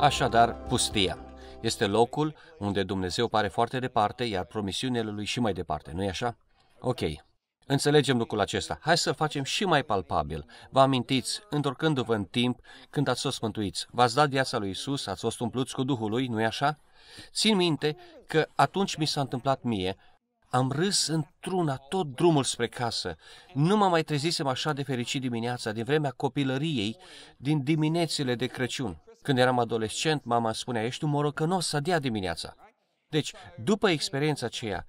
Așadar, pustia este locul unde Dumnezeu pare foarte departe, iar promisiunile lui și mai departe, nu-i așa? Ok, Înțelegem lucrul acesta. Hai să-l facem și mai palpabil. Vă amintiți, întorcându-vă în timp, când ați fost mântuiți, v-ați dat viața lui Isus, ați fost umpluți cu Duhul lui, nu-i așa? Țin minte că atunci mi s-a întâmplat mie, am râs într-una tot drumul spre casă. Nu mă mai trezisem așa de fericit dimineața, din vremea copilăriei, din diminețile de Crăciun. Când eram adolescent, mama spunea, ești un morocănos să dea dimineața. Deci, după experiența aceea,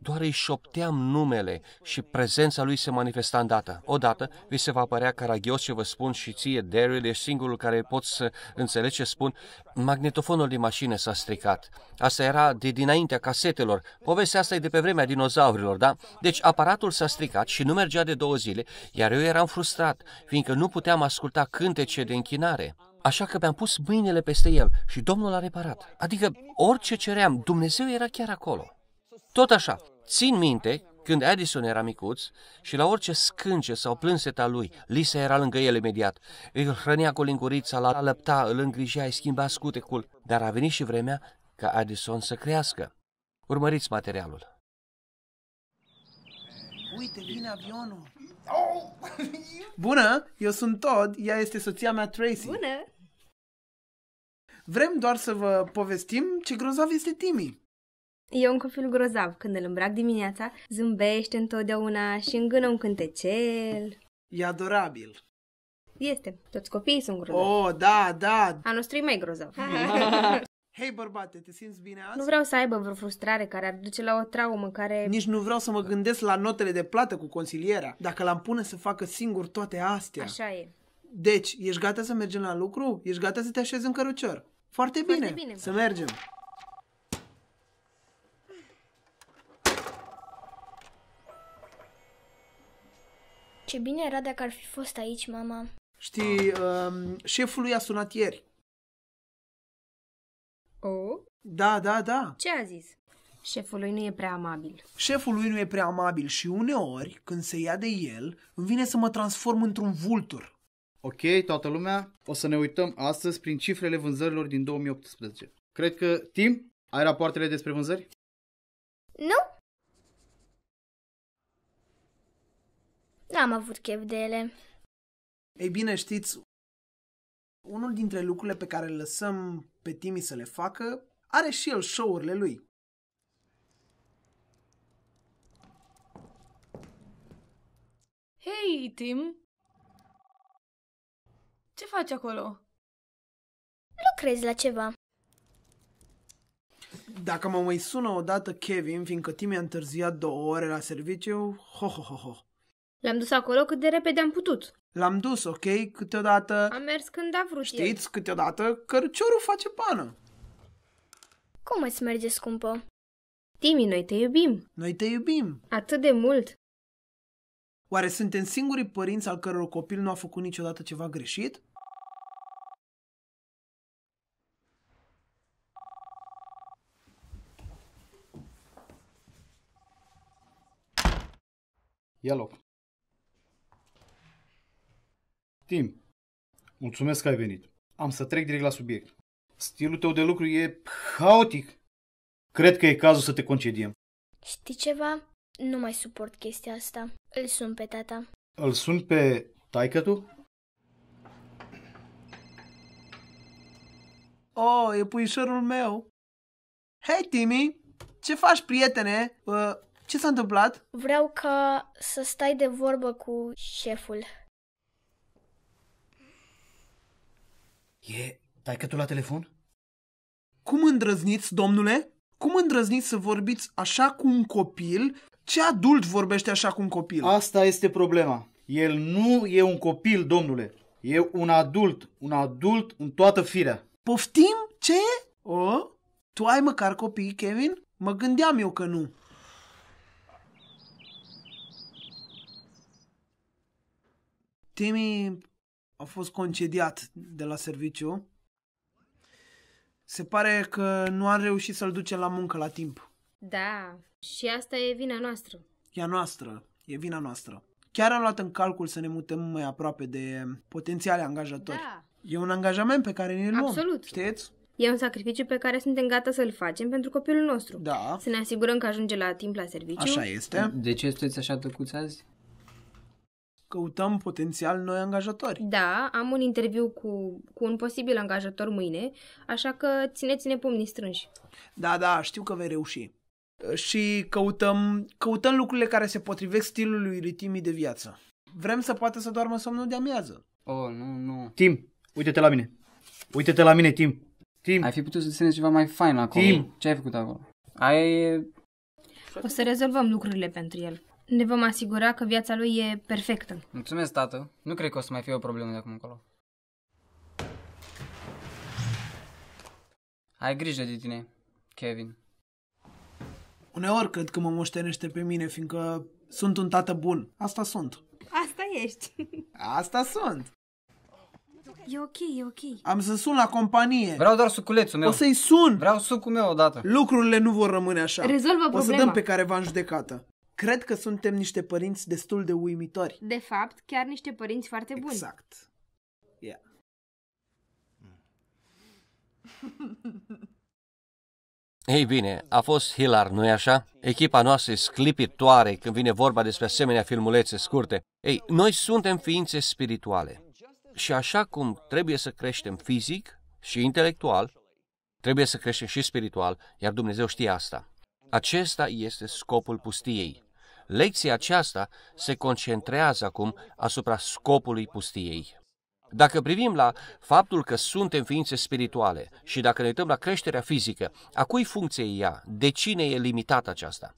doar îi șopteam numele și prezența lui se manifesta îndată. Odată, vi se va apărea Caragios ce vă spun și ție, Daryl, ești singurul care pot să înțelegi ce spun. Magnetofonul din mașină s-a stricat. Asta era de dinaintea casetelor. Povestea asta e de pe vremea dinozaurilor, da? Deci aparatul s-a stricat și nu mergea de două zile, iar eu eram frustrat, fiindcă nu puteam asculta cântece de închinare. Așa că mi-am pus mâinile peste el și Domnul a reparat. Adică orice ceream, Dumnezeu era chiar acolo. Tot așa, țin minte când Edison era micuț și la orice scânce sau plânset al lui, Lisa era lângă el imediat. Îl hrănea cu lingurița, la lăpta, îl îngrijea, îi schimba scutecul, dar a venit și vremea ca Edison să crească. Urmăriți materialul. Uite, vine avionul! Bună, eu sunt Todd, ea este soția mea Tracy. Bună! Vrem doar să vă povestim ce grozav este Timi. E un copil grozav. Când îl îmbrac dimineața, zâmbește întotdeauna și îngână un cântecel. E adorabil. Este. Toți copiii sunt grozavi. Oh, da, da. A nostru e mai grozav. Hei, bărbate, te simți bine azi? Nu vreau să aibă vreo frustrare care ar duce la o traumă care... Nici nu vreau să mă gândesc la notele de plată cu consilierea, dacă l-am pune să facă singur toate astea. Așa e. Deci, ești gata să mergem la lucru? Ești gata să te așezi în cărucior? Foarte bine. Foarte bine. Să mergem. Ce bine era dacă ar fi fost aici, mama. Știi, um, șeful lui a sunat ieri. Oh? Da, da, da. Ce a zis? Șeful lui nu e prea amabil. Șeful lui nu e prea amabil și uneori, când se ia de el, îmi vine să mă transform într-un vultur. Ok, toată lumea, o să ne uităm astăzi prin cifrele vânzărilor din 2018. Cred că, Tim, ai rapoartele despre vânzări? Nu. N-am avut chef de ele. Ei bine, știți, unul dintre lucrurile pe care le lăsăm pe Timi să le facă are și el show-urile lui. Hei, Tim! Ce faci acolo? Lucrez la ceva. Dacă mă mai sună odată Kevin, fiindcă Timi a întârziat două ore la serviciu, ho, ho, ho, ho. L-am dus acolo cât de repede am putut. L-am dus, ok? Câteodată... Am mers când a vrut Știți, el. câteodată cărciorul face pană. Cum îți merge, scumpă? Timi, noi te iubim. Noi te iubim. Atât de mult. Oare suntem singurii părinți al căror copil nu a făcut niciodată ceva greșit? Ia loc. Tim, mulțumesc că ai venit. Am să trec direct la subiect. Stilul tău de lucru e haotic. Cred că e cazul să te concediem. Știi ceva? Nu mai suport chestia asta. Îl sun pe tata. Îl sun pe taică tu? Oh, e puișorul meu! Hei, Timi! Ce faci, prietene? Uh, ce s-a întâmplat? Vreau ca să stai de vorbă cu șeful. E că tu la telefon? Cum îndrăzniți, domnule? Cum îndrăzniți să vorbiți așa cu un copil? Ce adult vorbește așa cu un copil? Asta este problema. El nu e un copil, domnule. E un adult. Un adult în toată firea. Poftim? Ce? O? Tu ai măcar copii, Kevin? Mă gândeam eu că nu. Timi a fost concediat de la serviciu. Se pare că nu am reușit să-l ducem la muncă la timp. Da, și asta e vina noastră. E a noastră, e vina noastră. Chiar am luat în calcul să ne mutăm mai aproape de potențiale angajatori. Da. E un angajament pe care ne-l luăm, Absolut. știți? E un sacrificiu pe care suntem gata să-l facem pentru copilul nostru. Da. Să ne asigurăm că ajunge la timp la serviciu. Așa este. De ce sunteți așa tăcuți azi? căutăm potențial noi angajatori. Da, am un interviu cu, cu un posibil angajator mâine, așa că țineți-ne pumnii strânși. Da, da, știu că vei reuși. Și căutăm, căutăm lucrurile care se potrivesc stilului ritimii de viață. Vrem să poată să doarmă somnul de amiază. Oh, nu, nu. Tim, uite-te la mine. Uite-te la mine, Tim. Tim. Ai fi putut să desenezi ceva mai fain acolo. Tim. Ce ai făcut acolo? Ai... O să rezolvăm lucrurile pentru el ne vom asigura că viața lui e perfectă. Mulțumesc, tată. Nu cred că o să mai fie o problemă de acum încolo. Ai grijă de tine, Kevin. Uneori cred că mă moștenește pe mine, fiindcă sunt un tată bun. Asta sunt. Asta ești. Asta sunt. E ok, e ok. Am să sun la companie. Vreau doar suculețul meu. O să-i sun. Vreau sucul meu odată. Lucrurile nu vor rămâne așa. Rezolvă problema. O să dăm pe care v-am judecată. Cred că suntem niște părinți destul de uimitori. De fapt, chiar niște părinți foarte buni. Exact. Yeah. Ei bine, a fost hilar, nu-i așa? Echipa noastră e sclipitoare când vine vorba despre asemenea filmulețe scurte. Ei, noi suntem ființe spirituale. Și așa cum trebuie să creștem fizic și intelectual, trebuie să creștem și spiritual, iar Dumnezeu știe asta. Acesta este scopul pustiei. Lecția aceasta se concentrează acum asupra scopului pustiei. Dacă privim la faptul că suntem ființe spirituale și dacă ne uităm la creșterea fizică, a cui funcție e ea? De cine e limitată aceasta?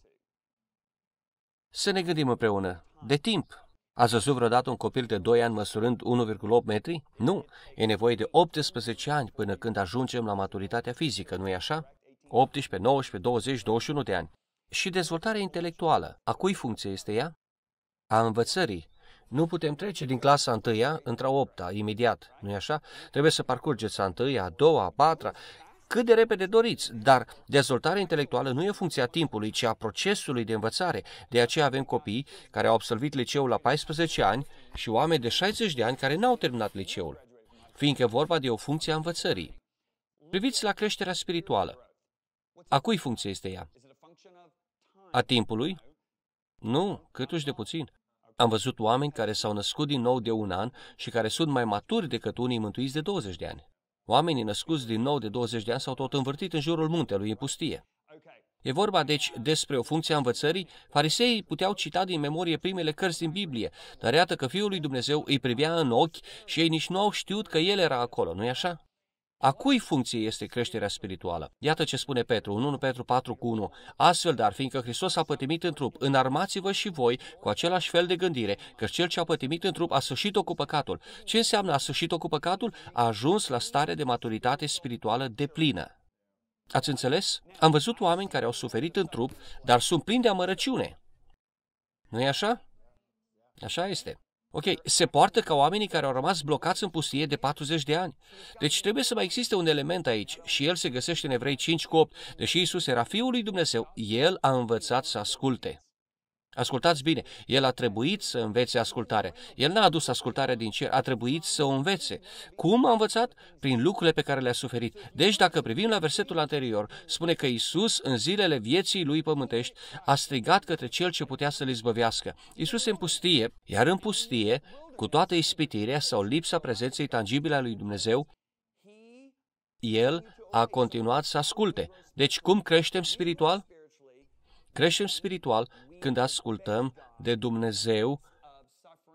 Să ne gândim împreună. De timp. Ați văzut vreodată un copil de 2 ani măsurând 1,8 metri? Nu. E nevoie de 18 ani până când ajungem la maturitatea fizică, nu-i așa? 18, 19, 20, 21 de ani și dezvoltarea intelectuală. A cui funcție este ea? A învățării. Nu putem trece din clasa întâia într-a opta, imediat, nu-i așa? Trebuie să parcurgeți a întâia, a doua, a patra, cât de repede doriți, dar dezvoltarea intelectuală nu e funcția timpului, ci a procesului de învățare. De aceea avem copii care au absolvit liceul la 14 ani și oameni de 60 de ani care n-au terminat liceul, fiindcă vorba de o funcție a învățării. Priviți la creșterea spirituală. A cui funcție este ea? a timpului? Nu, câtuși de puțin. Am văzut oameni care s-au născut din nou de un an și care sunt mai maturi decât unii mântuiți de 20 de ani. Oamenii născuți din nou de 20 de ani s-au tot învârtit în jurul muntelui, în pustie. E vorba, deci, despre o funcție a învățării. Fariseii puteau cita din memorie primele cărți din Biblie, dar iată că Fiul lui Dumnezeu îi privea în ochi și ei nici nu au știut că El era acolo, nu-i așa? A cui funcție este creșterea spirituală? Iată ce spune Petru, 1 Petru 4 cu 1. Astfel, dar fiindcă Hristos a pătimit în trup, înarmați-vă și voi cu același fel de gândire, că cel ce a pătimit în trup a sfârșit-o cu păcatul. Ce înseamnă a sfârșit-o cu păcatul? A ajuns la stare de maturitate spirituală deplină. Ați înțeles? Am văzut oameni care au suferit în trup, dar sunt plini de amărăciune. nu e așa? Așa este. Ok, se poartă ca oamenii care au rămas blocați în pustie de 40 de ani. Deci trebuie să mai existe un element aici și el se găsește în Evrei 5 cu 8. Deși Isus era Fiul lui Dumnezeu, el a învățat să asculte. Ascultați bine, el a trebuit să învețe ascultare. El n-a adus ascultarea din cer, a trebuit să o învețe. Cum a învățat? Prin lucrurile pe care le-a suferit. Deci, dacă privim la versetul anterior, spune că Isus, în zilele vieții lui pământești, a strigat către cel ce putea să-l izbăvească. Isus în pustie, iar în pustie, cu toată ispitirea sau lipsa prezenței tangibile a lui Dumnezeu, el a continuat să asculte. Deci, cum creștem spiritual? Creștem spiritual când ascultăm de Dumnezeu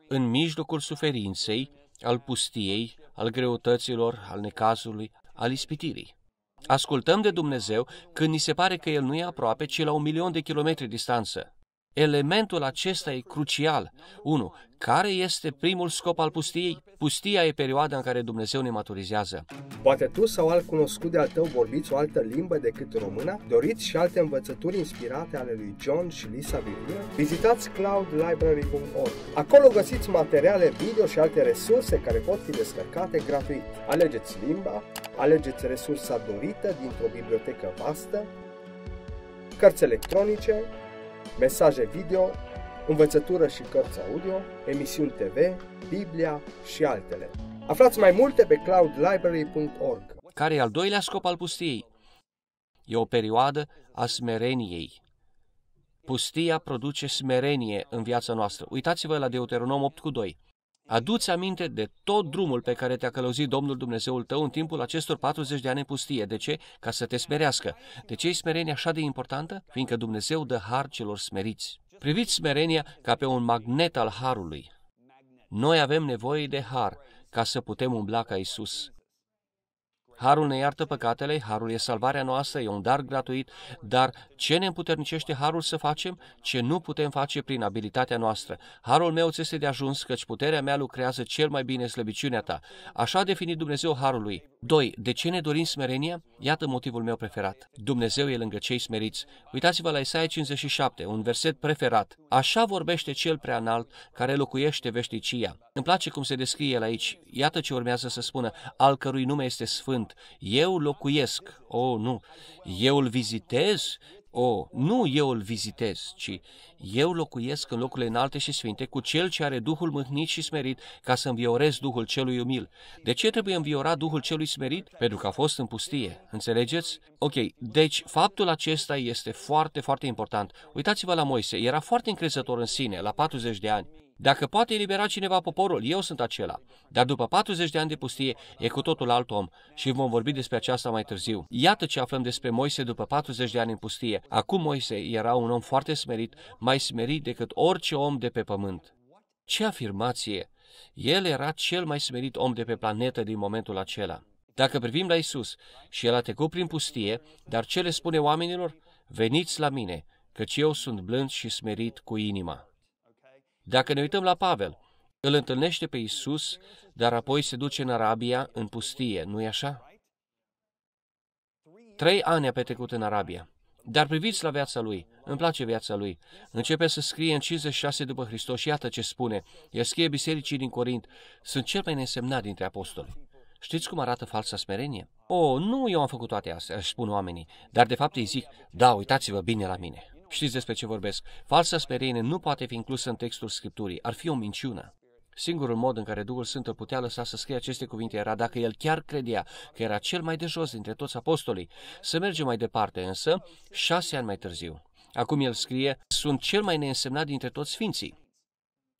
în mijlocul suferinței, al pustiei, al greutăților, al necazului, al ispitirii. Ascultăm de Dumnezeu când ni se pare că El nu e aproape, ci la un milion de kilometri distanță. Elementul acesta e crucial. 1. Care este primul scop al pustiei? Pustia e perioada în care Dumnezeu ne maturizează. Poate tu sau alt cunoscut de-al tău vorbiți o altă limbă decât româna? Doriți și alte învățături inspirate ale lui John și Lisa Biblia? Vizitați cloudlibrary.org. Acolo găsiți materiale video și alte resurse care pot fi descărcate gratuit. Alegeți limba, alegeți resursa dorită dintr-o bibliotecă vastă, cărți electronice, mesaje video, învățătură și cărți audio, emisiuni TV, Biblia și altele. Aflați mai multe pe cloudlibrary.org. Care e al doilea scop al pustiei? E o perioadă a smereniei. Pustia produce smerenie în viața noastră. Uitați-vă la Deuteronom 8 cu 2. Aduți aminte de tot drumul pe care te-a călăuzit Domnul Dumnezeul tău în timpul acestor 40 de ani în pustie. De ce? Ca să te smerească. De ce e smerenia așa de importantă? Fiindcă Dumnezeu dă har celor smeriți. Priviți smerenia ca pe un magnet al harului. Noi avem nevoie de har ca să putem umbla ca Isus. Harul ne iartă păcatele, harul e salvarea noastră, e un dar gratuit, dar ce ne împuternicește harul să facem? Ce nu putem face prin abilitatea noastră. Harul meu ți este de ajuns, căci puterea mea lucrează cel mai bine slăbiciunea ta. Așa a definit Dumnezeu harului. 2. De ce ne dorim smerenia? Iată motivul meu preferat. Dumnezeu e lângă cei smeriți. Uitați-vă la Isaia 57, un verset preferat. Așa vorbește cel prea înalt care locuiește veșnicia. Îmi place cum se descrie el aici. Iată ce urmează să spună, al cărui nume este sfânt sunt, eu locuiesc, o, oh, nu, eu îl vizitez, o, oh, nu eu îl vizitez, ci eu locuiesc în locurile înalte și sfinte cu cel ce are Duhul mâhnit și smerit ca să înviorez Duhul celui umil. De ce trebuie înviorat Duhul celui smerit? Pentru că a fost în pustie. Înțelegeți? Ok, deci faptul acesta este foarte, foarte important. Uitați-vă la Moise, era foarte încrezător în sine la 40 de ani. Dacă poate elibera cineva poporul, eu sunt acela. Dar după 40 de ani de pustie, e cu totul alt om și vom vorbi despre aceasta mai târziu. Iată ce aflăm despre Moise după 40 de ani în pustie. Acum Moise era un om foarte smerit, mai smerit decât orice om de pe pământ. Ce afirmație! El era cel mai smerit om de pe planetă din momentul acela. Dacă privim la Isus și El a trecut prin pustie, dar ce le spune oamenilor? Veniți la mine, căci eu sunt blând și smerit cu inima. Dacă ne uităm la Pavel, îl întâlnește pe Isus, dar apoi se duce în Arabia, în pustie, nu-i așa? Trei ani a petrecut în Arabia. Dar priviți la viața lui, îmi place viața lui. Începe să scrie în 56 după Hristos și iată ce spune. El scrie bisericii din Corint, sunt cel mai nesemnat dintre apostoli. Știți cum arată falsa smerenie? O, oh, nu eu am făcut toate astea, își spun oamenii, dar de fapt îi zic, da, uitați-vă bine la mine. Știți despre ce vorbesc. Falsa sperenie nu poate fi inclusă în textul Scripturii. Ar fi o minciună. Singurul mod în care Duhul Sfânt îl putea lăsa să scrie aceste cuvinte era dacă el chiar credea că era cel mai de jos dintre toți apostolii. Să mergem mai departe, însă, șase ani mai târziu. Acum el scrie, sunt cel mai neînsemnat dintre toți sfinții.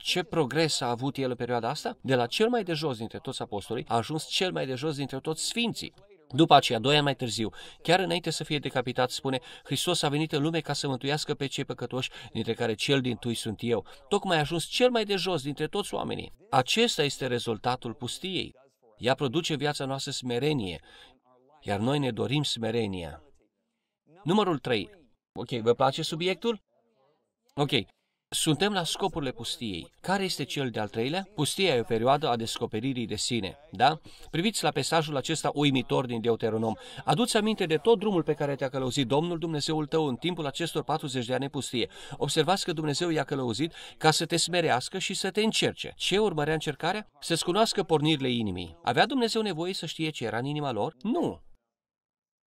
Ce progres a avut el în perioada asta? De la cel mai de jos dintre toți apostolii a ajuns cel mai de jos dintre toți sfinții. După aceea, doi ani mai târziu, chiar înainte să fie decapitat, spune, Hristos a venit în lume ca să mântuiască pe cei păcătoși, dintre care cel din tui sunt eu. Tocmai a ajuns cel mai de jos dintre toți oamenii. Acesta este rezultatul pustiei. Ea produce viața noastră smerenie, iar noi ne dorim smerenia. Numărul 3. Ok, vă place subiectul? Ok, suntem la scopurile pustiei. Care este cel de-al treilea? Pustia e o perioadă a descoperirii de sine, da? Priviți la pesajul acesta uimitor din Deuteronom. Aduți aminte de tot drumul pe care te-a călăuzit Domnul Dumnezeul tău în timpul acestor 40 de ani pustie. Observați că Dumnezeu i-a călăuzit ca să te smerească și să te încerce. Ce urmărea încercarea? Să-ți cunoască pornirile inimii. Avea Dumnezeu nevoie să știe ce era în inima lor? Nu.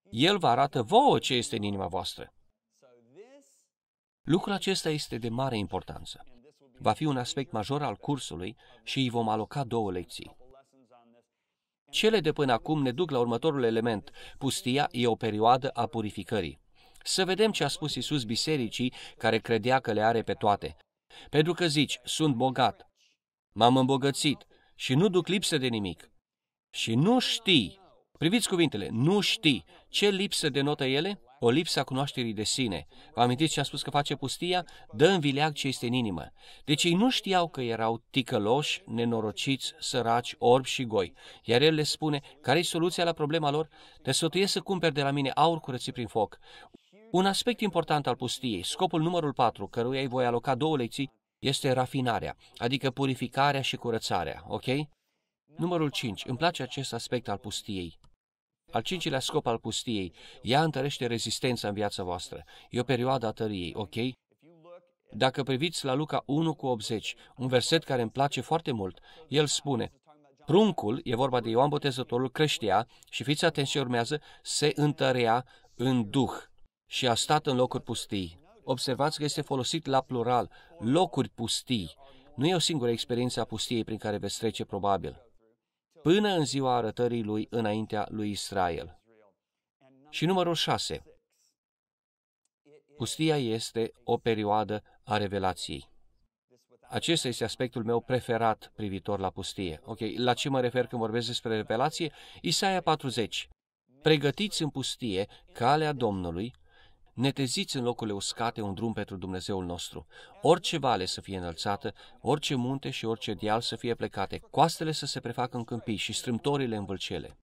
El vă arată vouă ce este în inima voastră. Lucrul acesta este de mare importanță. Va fi un aspect major al cursului și îi vom aloca două lecții. Cele de până acum ne duc la următorul element. Pustia e o perioadă a purificării. Să vedem ce a spus Isus bisericii care credea că le are pe toate. Pentru că zici, sunt bogat, m-am îmbogățit și nu duc lipsă de nimic. Și nu știi, priviți cuvintele, nu știi ce lipsă denotă ele? o lipsă a cunoașterii de sine. Vă amintiți ce a spus că face pustia? Dă în vileag ce este în inimă. Deci ei nu știau că erau ticăloși, nenorociți, săraci, orbi și goi. Iar el le spune, care e soluția la problema lor? Te sfătuiesc să cumperi de la mine aur curățit prin foc. Un aspect important al pustiei, scopul numărul 4, căruia îi voi aloca două lecții, este rafinarea, adică purificarea și curățarea, ok? Numărul 5. Îmi place acest aspect al pustiei. Al cincilea scop al pustiei, ea întărește rezistența în viața voastră. E o perioadă a tăriei, ok? Dacă priviți la Luca 1 cu 80, un verset care îmi place foarte mult, el spune, pruncul, e vorba de Ioan Botezătorul, creștea și fiți atenți ce urmează, se întărea în duh și a stat în locuri pustii. Observați că este folosit la plural, locuri pustii. Nu e o singură experiență a pustiei prin care veți trece probabil până în ziua arătării lui înaintea lui Israel. Și numărul 6. Pustia este o perioadă a revelației. Acesta este aspectul meu preferat privitor la pustie. Ok, la ce mă refer când vorbesc despre revelație? Isaia 40. Pregătiți în pustie calea Domnului, neteziți în locurile uscate un drum pentru Dumnezeul nostru. Orice vale să fie înălțată, orice munte și orice deal să fie plecate, coastele să se prefacă în câmpii și strâmtorile în vâlcele.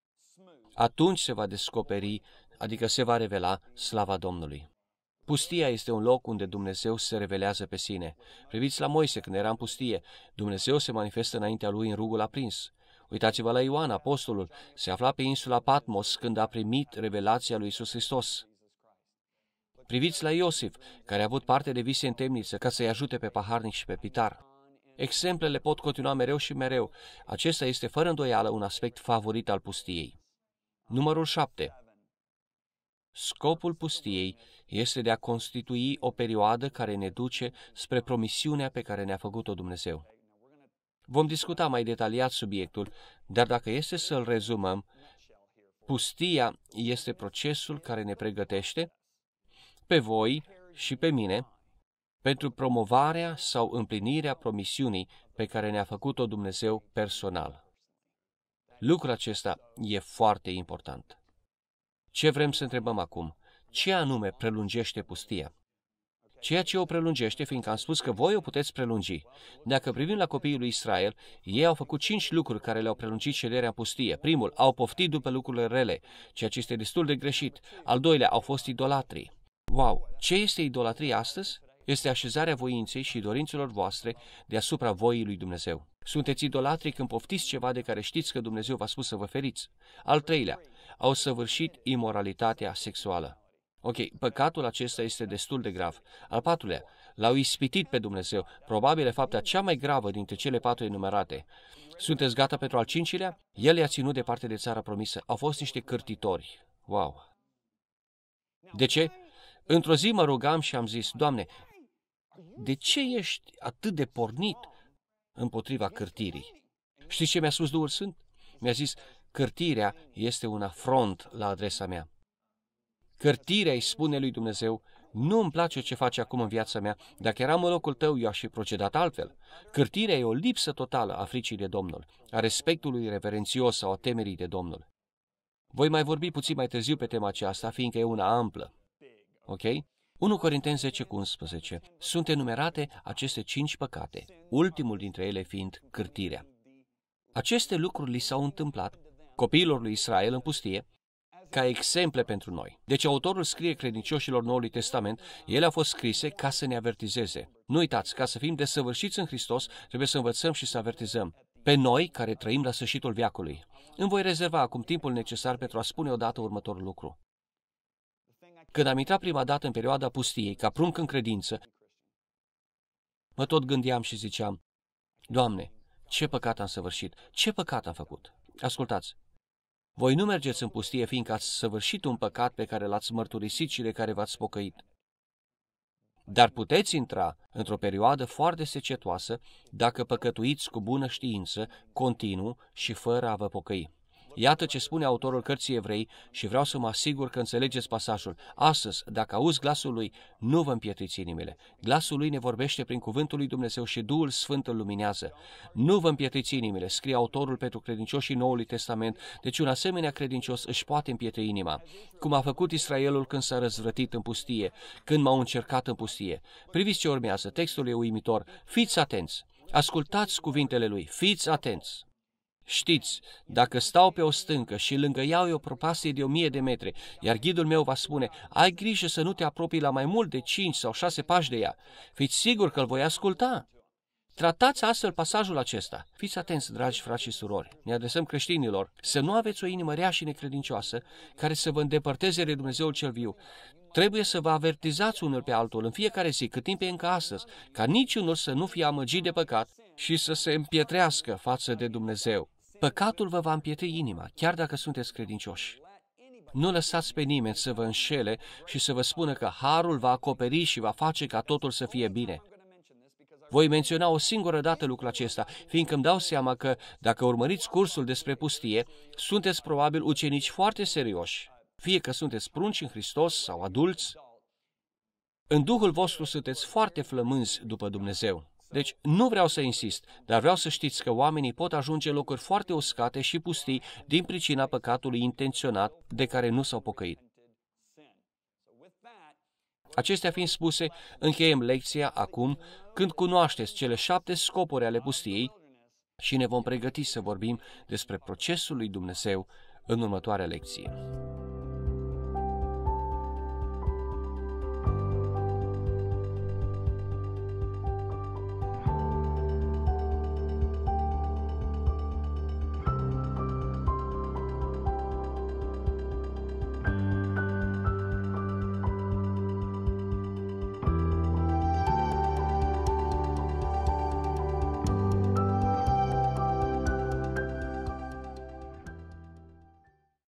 Atunci se va descoperi, adică se va revela, slava Domnului. Pustia este un loc unde Dumnezeu se revelează pe sine. Priviți la Moise când era în pustie. Dumnezeu se manifestă înaintea lui în rugul aprins. Uitați-vă la Ioan, apostolul, se afla pe insula Patmos când a primit revelația lui Isus Hristos. Priviți la Iosif, care a avut parte de vise în temniță ca să-i ajute pe paharnic și pe pitar. Exemplele pot continua mereu și mereu. Acesta este fără îndoială un aspect favorit al pustiei. Numărul 7. Scopul pustiei este de a constitui o perioadă care ne duce spre promisiunea pe care ne-a făcut-o Dumnezeu. Vom discuta mai detaliat subiectul, dar dacă este să-l rezumăm, pustia este procesul care ne pregătește pe voi și pe mine pentru promovarea sau împlinirea promisiunii pe care ne-a făcut-o Dumnezeu personal. Lucrul acesta e foarte important. Ce vrem să întrebăm acum? Ce anume prelungește pustia? Ceea ce o prelungește, fiindcă am spus că voi o puteți prelungi. Dacă privim la copiii lui Israel, ei au făcut cinci lucruri care le-au prelungit cederea în pustie. Primul, au poftit după lucrurile rele, ceea ce este destul de greșit. Al doilea, au fost idolatrii. Wow! Ce este idolatria astăzi? Este așezarea voinței și dorințelor voastre deasupra voii lui Dumnezeu. Sunteți idolatri când poftiți ceva de care știți că Dumnezeu v-a spus să vă feriți. Al treilea, au săvârșit imoralitatea sexuală. Ok, păcatul acesta este destul de grav. Al patrulea, l-au ispitit pe Dumnezeu, probabil faptea cea mai gravă dintre cele patru enumerate. Sunteți gata pentru al cincilea? El i-a ținut departe de țara promisă. Au fost niște cârtitori. Wow! De ce? Într-o zi mă rugam și am zis, Doamne, de ce ești atât de pornit împotriva cârtirii? Știi ce mi-a spus Duhul Sfânt? Mi-a zis, cârtirea este un afront la adresa mea. Cârtirea îi spune lui Dumnezeu, nu îmi place ce faci acum în viața mea. Dacă eram în locul tău, eu aș fi procedat altfel. Cârtirea e o lipsă totală a fricii de Domnul, a respectului reverențios sau a temerii de Domnul. Voi mai vorbi puțin mai târziu pe tema aceasta, fiindcă e una amplă. Ok? 1 Corinteni 10 cu 11. Sunt enumerate aceste cinci păcate, ultimul dintre ele fiind cârtirea. Aceste lucruri li s-au întâmplat copiilor lui Israel în pustie, ca exemple pentru noi. Deci autorul scrie credincioșilor Noului Testament, ele au fost scrise ca să ne avertizeze. Nu uitați, ca să fim desăvârșiți în Hristos, trebuie să învățăm și să avertizăm pe noi care trăim la sfârșitul veacului. Îmi voi rezerva acum timpul necesar pentru a spune odată următorul lucru. Când am intrat prima dată în perioada pustiei, ca prunc în credință, mă tot gândeam și ziceam, Doamne, ce păcat am săvârșit, ce păcat am făcut. Ascultați, voi nu mergeți în pustie, fiindcă ați săvârșit un păcat pe care l-ați mărturisit și de care v-ați spocăit. Dar puteți intra într-o perioadă foarte secetoasă dacă păcătuiți cu bună știință, continuu și fără a vă pocăi. Iată ce spune autorul cărții evrei și vreau să mă asigur că înțelegeți pasajul. Astăzi, dacă auzi glasul lui, nu vă împietriți inimile. Glasul lui ne vorbește prin cuvântul lui Dumnezeu și Duhul Sfânt îl luminează. Nu vă împietriți inimile, scrie autorul pentru credincioșii Noului Testament, deci un asemenea credincios își poate împietri inima. Cum a făcut Israelul când s-a răzvrătit în pustie, când m-au încercat în pustie. Priviți ce urmează, textul e uimitor. Fiți atenți! Ascultați cuvintele lui, fiți atenți! Știți, dacă stau pe o stâncă și lângă ea e o propastie de o mie de metri, iar ghidul meu va spune, ai grijă să nu te apropii la mai mult de cinci sau șase pași de ea, fiți sigur că îl voi asculta. Tratați astfel pasajul acesta. Fiți atenți, dragi frați și surori, ne adresăm creștinilor, să nu aveți o inimă rea și necredincioasă care să vă îndepărteze de Dumnezeul cel viu. Trebuie să vă avertizați unul pe altul în fiecare zi, cât timp e încă astăzi, ca niciunul să nu fie amăgit de păcat și să se împietrească față de Dumnezeu. Păcatul vă va împietri inima, chiar dacă sunteți credincioși. Nu lăsați pe nimeni să vă înșele și să vă spună că harul va acoperi și va face ca totul să fie bine. Voi menționa o singură dată lucrul acesta, fiindcă îmi dau seama că, dacă urmăriți cursul despre pustie, sunteți probabil ucenici foarte serioși, fie că sunteți prunci în Hristos sau adulți. În Duhul vostru sunteți foarte flămânzi după Dumnezeu. Deci nu vreau să insist, dar vreau să știți că oamenii pot ajunge în locuri foarte uscate și pustii din pricina păcatului intenționat de care nu s-au pocăit. Acestea fiind spuse, încheiem lecția acum când cunoașteți cele șapte scopuri ale pustiei și ne vom pregăti să vorbim despre procesul lui Dumnezeu în următoarea lecție.